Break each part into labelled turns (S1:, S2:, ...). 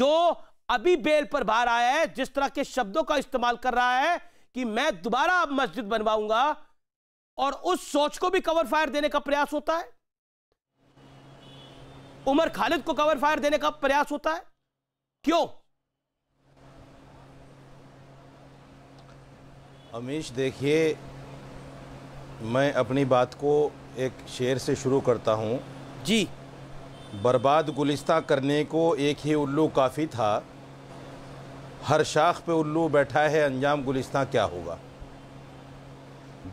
S1: जो अभी बेल पर बाहर आया है जिस तरह के शब्दों का इस्तेमाल कर रहा है कि मैं दोबारा अब मस्जिद बनवाऊंगा और उस सोच को भी कवर फायर देने का प्रयास होता है उमर खालिद को कवर फायर देने का प्रयास होता है क्यों
S2: अमीश देखिए मैं अपनी बात को एक शेर से शुरू करता हूं जी बर्बाद गुलिस्ता करने को एक ही उल्लू काफ़ी था हर शाख पे उल्लू बैठा है अंजाम गुलिस्ता क्या होगा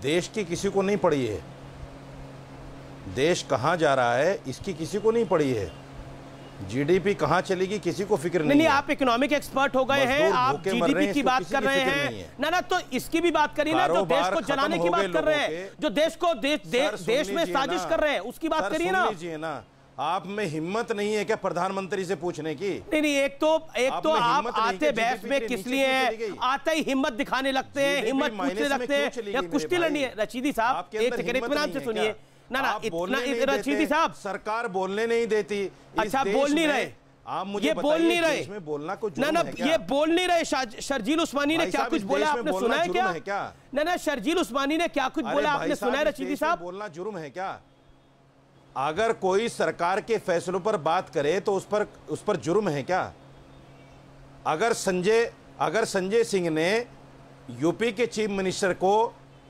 S2: देश की किसी को नहीं पड़ी है देश कहाँ जा रहा है इसकी किसी को नहीं पड़ी है जीडीपी कहाँ चलेगी किसी को फिक्र नहीं, नहीं आप
S1: इकोनॉमिक एक्सपर्ट हो गए हैं आप जीडीपी की बात कर रहे हैं ना ना तो इसकी भी बात करिए ना जो तो देश को चलाने की बात कर रहे हैं जो देश को देश देश में साजिश कर रहे हैं उसकी बात करिए
S2: ना आप में हिम्मत नहीं है क्या प्रधानमंत्री से पूछने की नहीं नहीं एक
S1: तो एक आप तो आप आते बहस में किस लिए आते ही हिम्मत दिखाने लगते हैं हिम्मत पूछने लगते हैं कुश्ती लड़नी है रशीदी साहब एक सेकंड नाम से सुनिए ना ना इतना रशीदी साहब सरकार बोलने नहीं देती अच्छा बोल नहीं रहे आप मुझे ये बोल नहीं रहे इसमें
S2: बोलना कुछ ना ना ये
S1: बोल नहीं रहे शर्जील उस्मानी ने क्या कुछ बोला आपने सुना है क्या ना ना शर्जील उस्मानी ने क्या कुछ बोला आपने सुना है रशीदी साहब बोलना जुर्म है क्या
S2: अगर कोई सरकार के फैसलों पर बात करे तो उस पर उस पर जुर्म है क्या अगर संजय अगर संजय सिंह ने यूपी के चीफ मिनिस्टर को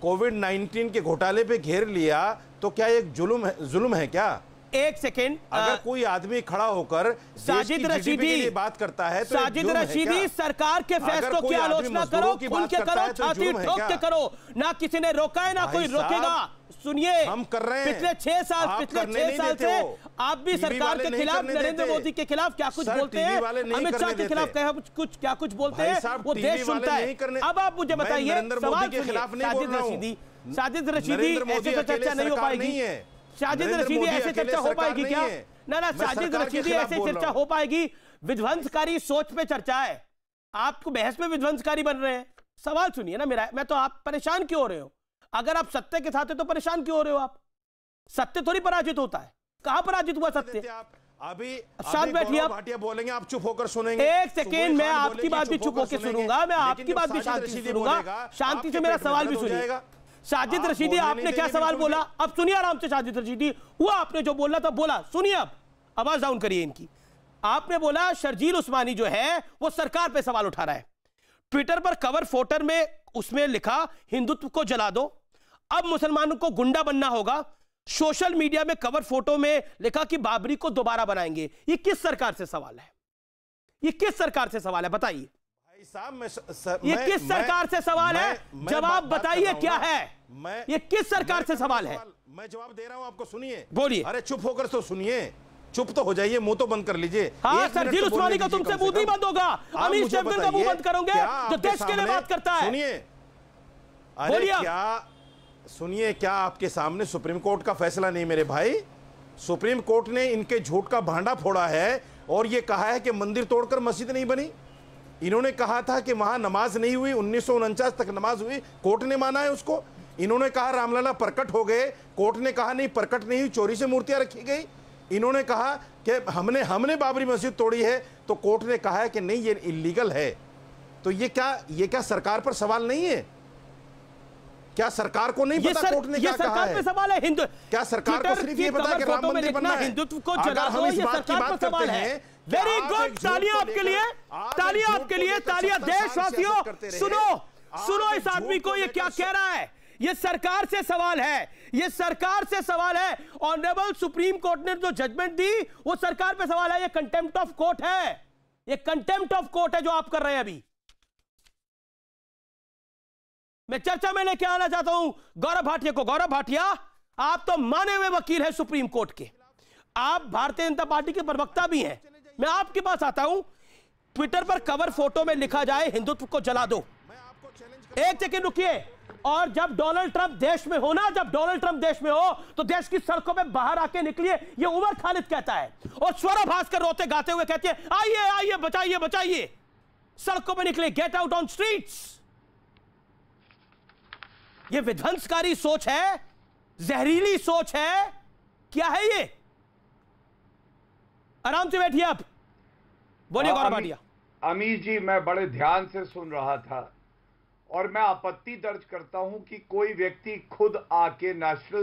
S2: कोविड 19 के घोटाले पे घेर लिया तो क्या एक जुल्म है जुल्म है क्या एक सेकेंड अगर कोई आदमी खड़ा होकर साजिद रशीदी बात करता है तो साजिद रशीदी सरकार के फैसलों की आलोचना करो खुल के करो तो छाती ठोक के
S1: करो ना किसी ने रोका है ना कोई रोकेगा सुनिए हम कर रहे हैं पिछले छह साल पिछले छह साल से आप भी सरकार के खिलाफ नरेंद्र मोदी के खिलाफ क्या कुछ बोलते हैं अमित शाह के खिलाफ क्या कुछ क्या कुछ बोलते हैं वो देश सुनता है अब आप मुझे बताइए साजिद रशीदी साजिद रशीदी ऐसे तो चर्चा नहीं हो पाएगी साजिद रशीदी ऐसे चर्चा हो पाएगी क्या ना ना साजिद रशीदी ऐसे चर्चा हो पाएगी विध्वंसकारी सोच पे चर्चा है आपको बहस में विध्वंसकारी बन रहे हैं सवाल सुनिए ना मेरा मैं तो आप परेशान क्यों हो रहे हो अगर आप सत्य के साथ है तो परेशान क्यों हो रहे हो आप सत्य थोड़ी पराजित होता है कहां पराजित हुआ सत्य अभी शांत बैठिए आप बोलेंगे आप चुप होकर सुनेंगे एक सेकेंड मैं आपकी बात भी चुप होकर सुनूंगा मैं आपकी बात भी शांति से सुनूंगा शांति से मेरा सवाल भी सुनिएगा साजिद रशीदी आपने क्या सवाल बोला अब सुनिए आराम से साजिद रशीदी वो आपने जो बोला था बोला सुनिए अब आवाज डाउन करिए इनकी आपने बोला शर्जील उस्मानी जो है वो सरकार पे सवाल उठा रहा है ट्विटर पर कवर फोटर में उसमें लिखा हिंदुत्व को जला दो अब मुसलमानों को गुंडा बनना होगा सोशल मीडिया में कवर फोटो में लिखा कि बाबरी को दोबारा बनाएंगे ये किस सरकार से सवाल है ये किस सरकार से सवाल है बताइए
S2: में ये किस सरकार से सवाल है जवाब बताइए क्या है
S1: मैं ये किस सरकार से सवाल है
S2: मैं जवाब दे रहा हूँ आपको सुनिए बोलिए अरे चुप होकर तो सुनिए चुप तो हो जाइए मुंह तो बंद कर लीजिए हाँ सर जी तो उस्मानी का तुमसे मुंह नहीं
S1: बंद होगा अमीर शेफगन का मुंह बंद करोगे जो देश के लिए बात करता है सुनिए अरे क्या
S2: सुनिए क्या आपके सामने सुप्रीम कोर्ट का फैसला नहीं मेरे भाई सुप्रीम कोर्ट ने इनके झूठ का भांडा फोड़ा है और ये कहा है कि मंदिर तोड़कर मस्जिद नहीं बनी इन्होंने कहा था कि वहां नमाज नहीं हुई उन्नीस तक नमाज हुई कोर्ट ने माना है उसको इन्होंने कहा रामलला प्रकट हो गए कोर्ट ने कहा नहीं प्रकट नहीं हुई चोरी से मूर्तियां रखी गई इन्होंने कहा कि हमने हमने बाबरी मस्जिद तोड़ी है तो कोर्ट ने कहा है कि नहीं ये इलीगल है तो ये क्या ये क्या सरकार पर सवाल नहीं है क्या सरकार को नहीं पता कोर्ट ने क्या कहा है सवाल है हिंदू क्या सरकार को सिर्फ ये पता कि राम तो मंदिर बनना है हिंदुत्व को जगा हम इस बात की बात करते हैं वेरी गुड तालियां तो आपके लिए तालियां आपके लिए तालियां देशवासियों सुनो सुनो इस आदमी को ये क्या कह रहा है
S1: ये सरकार से सवाल है ये सरकार से सवाल है ऑनरेबल सुप्रीम कोर्ट ने जो जजमेंट दी वो सरकार पे सवाल है ये कंटेम्प्ट ऑफ कोर्ट है ये कंटेम्प्ट ऑफ कोर्ट है जो आप कर रहे हैं अभी मैं चर्चा में लेके आना चाहता हूं गौरव भाटिया को गौरव भाटिया आप तो माने हुए वकील हैं सुप्रीम कोर्ट के आप भारतीय जनता पार्टी के प्रवक्ता भी हैं मैं आपके पास आता हूं ट्विटर पर कवर फोटो में लिखा जाए हिंदुत्व को जला दो एक सेकेंड रुकिए और जब डोनाल्ड ट्रंप देश में हो ना जब डोनाल्ड ट्रंप देश में हो तो देश की सड़कों पे बाहर आके निकलिए ये उमर खालिद कहता है और स्वरा भास्कर रोते गाते हुए कहती है आइए आइए बचाइए बचाइए सड़कों पे निकले गेट आउट ऑन स्ट्रीट्स ये विध्वंसकारी सोच है जहरीली सोच है क्या है ये आराम से बैठिए आप बोलिए गौरव भाटिया अमीर जी मैं बड़े ध्यान से सुन रहा था और मैं आपत्ति दर्ज करता हूं कि कोई व्यक्ति खुद आके नेशनल